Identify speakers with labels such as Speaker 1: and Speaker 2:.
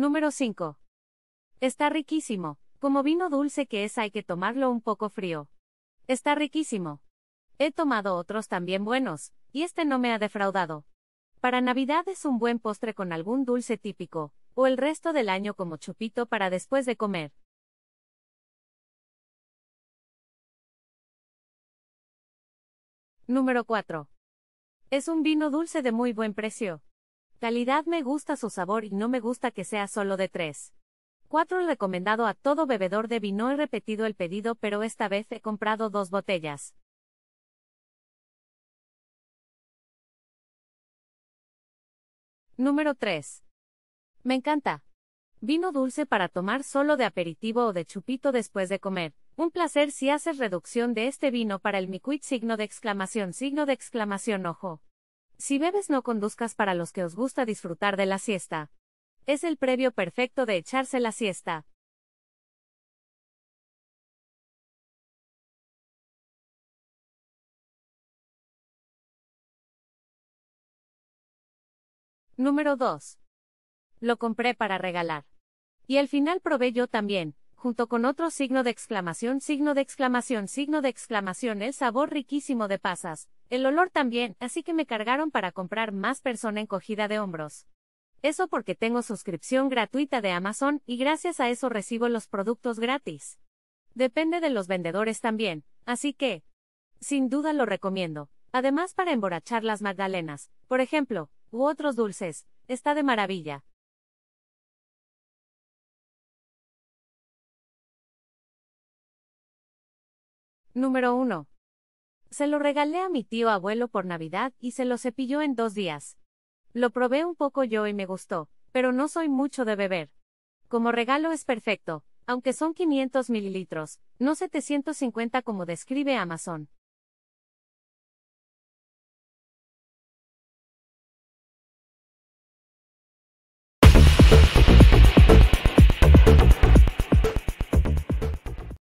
Speaker 1: Número 5. Está riquísimo. Como vino dulce que es hay que tomarlo un poco frío. Está
Speaker 2: riquísimo. He tomado otros también buenos, y este no me ha defraudado. Para
Speaker 1: Navidad es un buen postre con algún dulce típico, o el resto del año como chupito para después de comer.
Speaker 2: Número 4. Es un vino dulce de muy buen precio. Calidad me gusta su sabor y no me gusta que sea solo de tres. 4.
Speaker 1: Recomendado a todo bebedor de vino. He repetido el pedido, pero esta vez he comprado dos botellas.
Speaker 2: Número 3. Me encanta. Vino dulce para tomar solo de aperitivo o de chupito después de comer. Un placer si haces reducción de este vino para el micuit signo de exclamación, signo de exclamación, ojo. Si bebes no conduzcas
Speaker 1: para los que os gusta disfrutar de la siesta. Es el previo perfecto de echarse la siesta.
Speaker 2: Número 2. Lo compré para regalar. Y al final probé yo también, junto con otro signo de exclamación, signo de exclamación, signo de exclamación, el sabor riquísimo de pasas, el olor también, así que me cargaron para comprar más persona encogida de hombros. Eso porque tengo suscripción gratuita de Amazon y gracias a eso recibo los productos gratis. Depende de los vendedores también, así que, sin duda lo recomiendo. Además para emborrachar las magdalenas, por ejemplo, u otros dulces, está de maravilla.
Speaker 1: Número 1. Se lo regalé a mi tío abuelo por Navidad y se lo cepilló en dos días.
Speaker 2: Lo probé un poco yo y me gustó, pero no soy mucho de beber. Como regalo es
Speaker 1: perfecto, aunque son 500 mililitros, no 750 como describe Amazon.